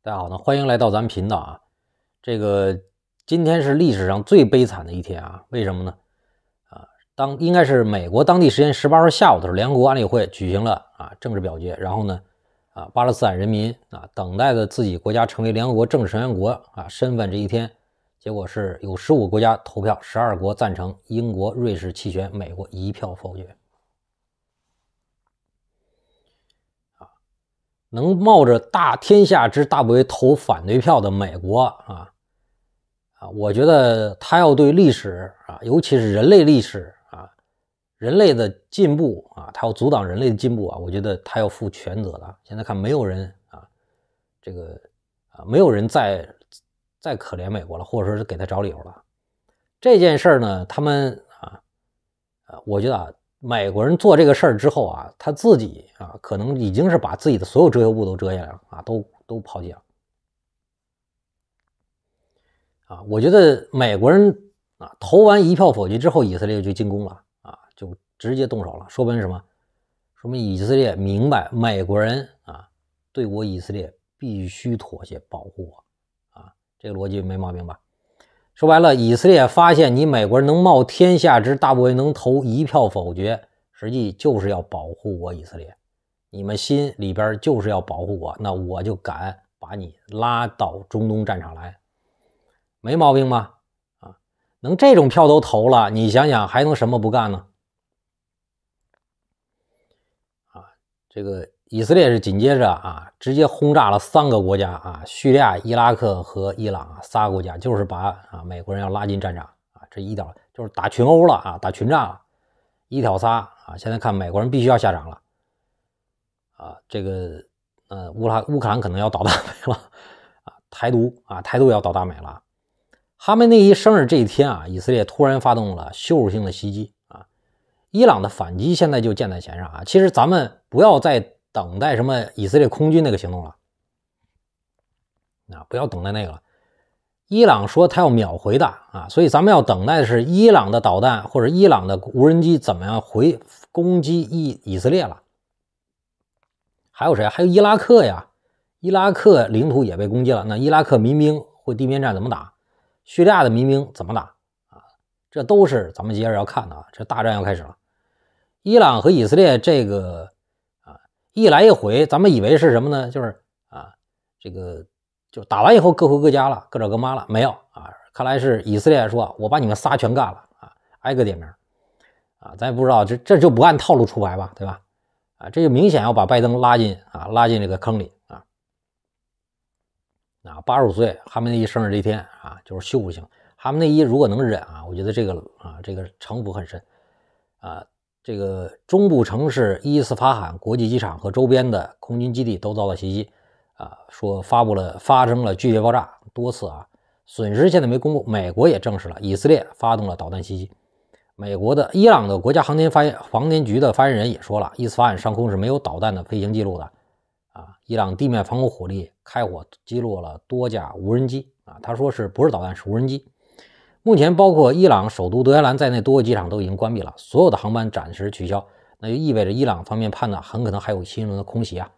大家好呢，欢迎来到咱频道啊！这个今天是历史上最悲惨的一天啊！为什么呢？啊，当应该是美国当地时间十八号下午的时候，联合国安理会举行了啊政治表决，然后呢，啊巴勒斯坦人民啊等待着自己国家成为联合国政治成员国啊身份这一天，结果是有十五个国家投票，十二国赞成，英国、瑞士弃权，美国一票否决。能冒着大天下之大不韪投反对票的美国啊啊，我觉得他要对历史啊，尤其是人类历史啊，人类的进步啊，他要阻挡人类的进步啊，我觉得他要负全责了。现在看没有人啊，这个啊，没有人再再可怜美国了，或者说是给他找理由了。这件事儿呢，他们啊啊，我觉得啊。美国人做这个事儿之后啊，他自己啊，可能已经是把自己的所有遮羞布都遮下来了啊，都都抛弃了啊。我觉得美国人啊，投完一票否决之后，以色列就进攻了啊，就直接动手了。说明什么？说明以色列明白美国人啊，对我以色列必须妥协，保护我啊。这个逻辑没毛病吧？说白了，以色列发现你美国人能冒天下之大不韪，能投一票否决，实际就是要保护我以色列。你们心里边就是要保护我，那我就敢把你拉到中东战场来，没毛病吧？啊，能这种票都投了，你想想还能什么不干呢？啊，这个。以色列是紧接着啊，直接轰炸了三个国家啊，叙利亚、伊拉克和伊朗啊，三国家，就是把啊美国人要拉进战场啊，这一挑就是打群殴了啊，打群战了，一挑仨啊，现在看美国人必须要下场了啊，这个呃乌拉乌克兰可能要倒大霉了啊，台独啊台独要倒大霉了，哈梅内伊生日这一天啊，以色列突然发动了羞辱性的袭击啊，伊朗的反击现在就箭在弦上啊，其实咱们不要再。等待什么？以色列空军那个行动了？啊，不要等待那个。了。伊朗说他要秒回的啊，所以咱们要等待的是伊朗的导弹或者伊朗的无人机怎么样回攻击伊以色列了。还有谁？还有伊拉克呀？伊拉克领土也被攻击了。那伊拉克民兵或地面战怎么打？叙利亚的民兵怎么打？啊，这都是咱们接着要看的啊。这大战要开始了。伊朗和以色列这个。一来一回，咱们以为是什么呢？就是啊，这个就打完以后各回各家了，各找各妈了，没有啊？看来是以色列说，我把你们仨全干了啊，挨个点名啊，咱也不知道，这这就不按套路出牌吧，对吧？啊，这就明显要把拜登拉进啊，拉进这个坑里啊。啊，八十五岁哈梅内伊生日这一天啊，就是秀不行。哈梅内伊如果能忍啊，我觉得这个啊，这个城府很深啊。这个中部城市伊斯法罕国际机场和周边的空军基地都遭到袭击，啊，说发布了发生了剧烈爆炸多次啊，损失现在没公布。美国也证实了以色列发动了导弹袭击。美国的伊朗的国家航天发航天局的发言人也说了，伊斯法罕上空是没有导弹的飞行记录的，啊，伊朗地面防空火力开火击落了多架无人机，啊，他说是不是导弹是无人机。目前，包括伊朗首都德黑兰在内多个机场都已经关闭了，所有的航班暂时取消。那就意味着伊朗方面判断很可能还有新一轮的空袭啊！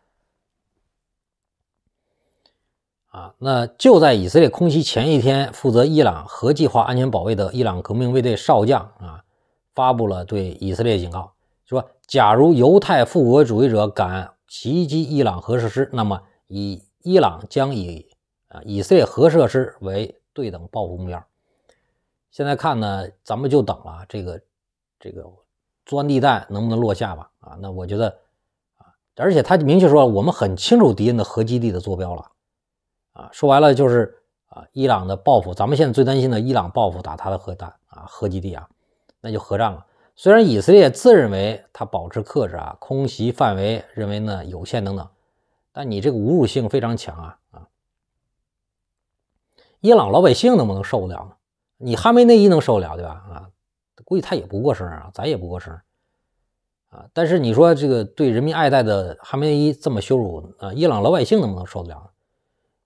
啊，那就在以色列空袭前一天，负责伊朗核计划安全保卫的伊朗革命卫队少将啊，发布了对以色列警告，说：假如犹太复国主义者敢袭击伊朗核设施，那么以伊朗将以啊以色列核设施为对等报复目标。现在看呢，咱们就等了这个这个钻地弹能不能落下吧？啊，那我觉得啊，而且他明确说，我们很清楚敌人的核基地的坐标了啊。说白了就是啊，伊朗的报复，咱们现在最担心的，伊朗报复打他的核弹啊，核基地啊，那就核战了。虽然以色列自认为他保持克制啊，空袭范围认为呢有限等等，但你这个侮辱性非常强啊啊！伊朗老百姓能不能受得了呢？你哈梅内伊能受了，对吧？啊，估计他也不过生日啊，咱也不过生日啊。但是你说这个对人民爱戴的哈梅内伊这么羞辱啊，伊朗老百姓能不能受得了？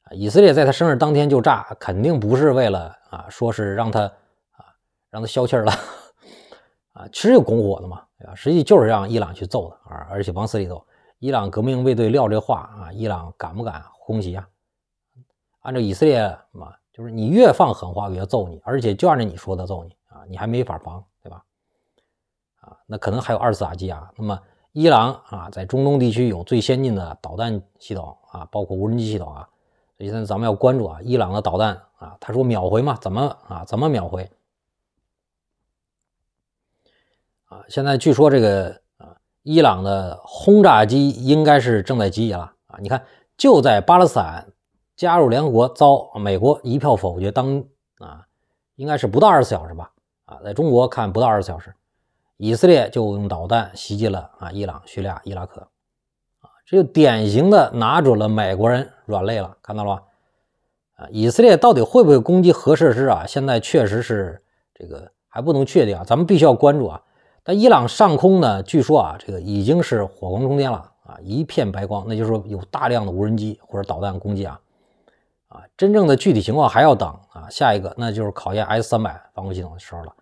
啊，以色列在他生日当天就炸，肯定不是为了啊，说是让他啊让他消气儿了啊，其实有拱火的嘛，啊，实际就是让伊朗去揍他啊，而且往死里揍。伊朗革命卫队撂这话啊，伊朗敢不敢轰袭啊？按照以色列嘛。就是你越放狠话，我越揍你，而且就按照你说的揍你啊，你还没法防，对吧？啊，那可能还有二次打击啊。那么伊朗啊，在中东地区有最先进的导弹系统啊，包括无人机系统啊，所以现在咱们要关注啊，伊朗的导弹啊，他说秒回嘛，怎么啊，怎么秒回？啊，现在据说这个啊，伊朗的轰炸机应该是正在集结了啊，你看就在巴勒斯坦。加入联合国遭美国一票否决，当啊，应该是不到二十四小时吧？啊，在中国看不到二十四小时，以色列就用导弹袭击了啊，伊朗、叙利亚、伊拉克，啊，这就典型的拿准了美国人软肋了，看到了吧？啊，以色列到底会不会攻击核设施啊？现在确实是这个还不能确定啊，咱们必须要关注啊。但伊朗上空呢，据说啊，这个已经是火光冲天了啊，一片白光，那就是说有大量的无人机或者导弹攻击啊。啊，真正的具体情况还要等啊。下一个那就是考验 S 三百防空系统的时候了。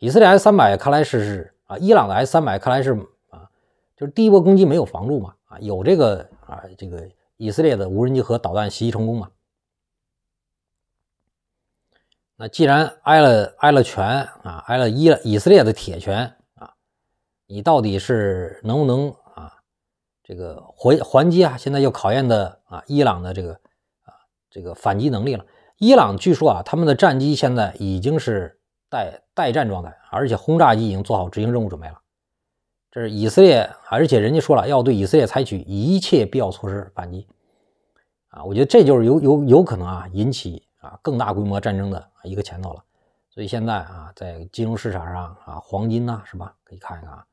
以色列 S 三百看来是啊，伊朗的 S 三百看来是啊，就是第一波攻击没有防住嘛啊，有这个啊，这个以色列的无人机和导弹袭击成功嘛？那既然挨了挨了拳啊，挨了伊以色列的铁拳啊，你到底是能不能啊这个还还击啊？现在要考验的啊，伊朗的这个。这个反击能力了，伊朗据说啊，他们的战机现在已经是待待战状态，而且轰炸机已经做好执行任务准备了。这是以色列，而且人家说了要对以色列采取一切必要措施反击，啊，我觉得这就是有有有可能啊引起啊更大规模战争的一个前头了。所以现在啊，在金融市场上啊，黄金呐是吧？可以看一看啊。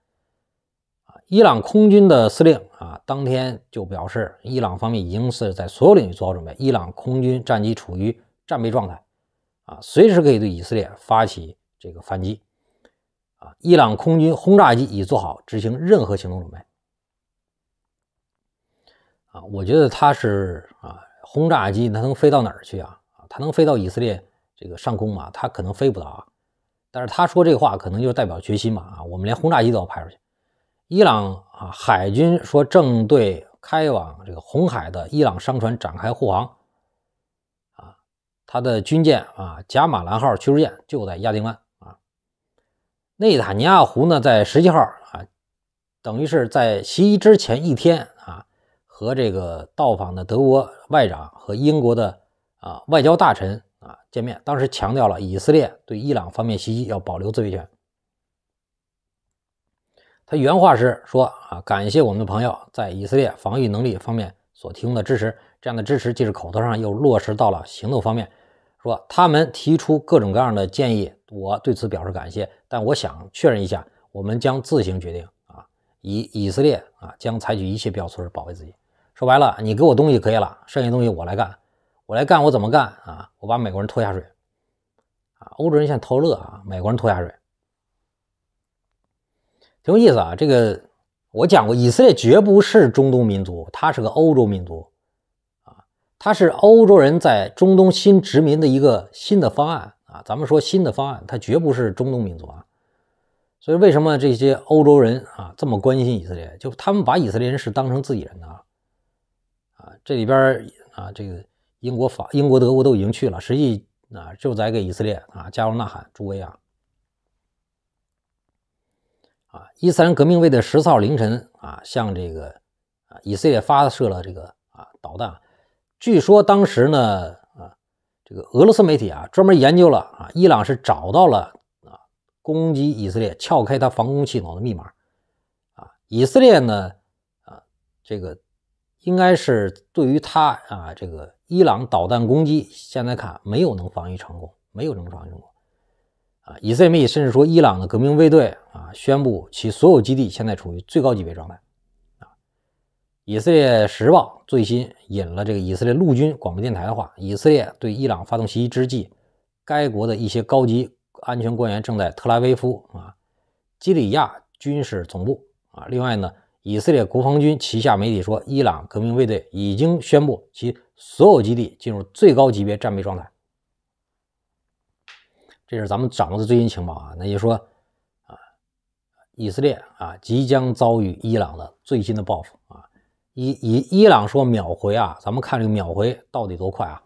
伊朗空军的司令啊，当天就表示，伊朗方面已经是在所有领域做好准备，伊朗空军战机处于战备状态，啊，随时可以对以色列发起这个反击，啊，伊朗空军轰炸机已做好执行任何行动准备，啊，我觉得他是啊，轰炸机它能飞到哪儿去啊？啊，它能飞到以色列这个上空吗？它可能飞不到啊，但是他说这话可能就代表决心嘛啊，我们连轰炸机都要派出去。伊朗啊，海军说正对开往这个红海的伊朗商船展开护航，啊，他的军舰啊，贾马兰号驱逐舰就在亚丁湾啊。内塔尼亚胡呢，在十七号啊，等于是在袭击之前一天啊，和这个到访的德国外长和英国的啊外交大臣啊见面，当时强调了以色列对伊朗方面袭击要保留自卫权。他原话是说啊，感谢我们的朋友在以色列防御能力方面所提供的支持，这样的支持既是口头上又落实到了行动方面，说他们提出各种各样的建议，我对此表示感谢，但我想确认一下，我们将自行决定啊，以以色列啊将采取一切必要措施保卫自己。说白了，你给我东西可以了，剩下东西我来干，我来干，我怎么干啊？我把美国人拖下水啊，欧洲人在偷乐啊，美国人拖下水。什么意思啊？这个我讲过，以色列绝不是中东民族，它是个欧洲民族，啊，它是欧洲人在中东新殖民的一个新的方案啊。咱们说新的方案，它绝不是中东民族啊。所以为什么这些欧洲人啊这么关心以色列？就他们把以色列人是当成自己人呢？啊，这里边啊，这个英国法、英国、德国都已经去了，实际啊就在给以色列啊加油呐喊助威啊。啊，伊斯兰革命卫队的十号凌晨啊，向这个啊以色列发射了这个啊导弹。据说当时呢，啊这个俄罗斯媒体啊专门研究了啊，伊朗是找到了啊攻击以色列、撬开它防空系统的密码。啊，以色列呢啊这个应该是对于它啊这个伊朗导弹攻击，现在看没有能防御成功，没有能防御成功。啊，以色列媒体甚至说，伊朗的革命卫队啊，宣布其所有基地现在处于最高级别状态。啊，以色列时报最新引了这个以色列陆军广播电台的话，以色列对伊朗发动袭击之际，该国的一些高级安全官员正在特拉维夫啊，基里亚军事总部啊。另外呢，以色列国防军旗下媒体说，伊朗革命卫队已经宣布其所有基地进入最高级别战备状态。这是咱们掌握的最新情报啊！那就说啊，以色列啊即将遭遇伊朗的最新的报复啊！伊伊伊朗说秒回啊，咱们看这个秒回到底多快啊！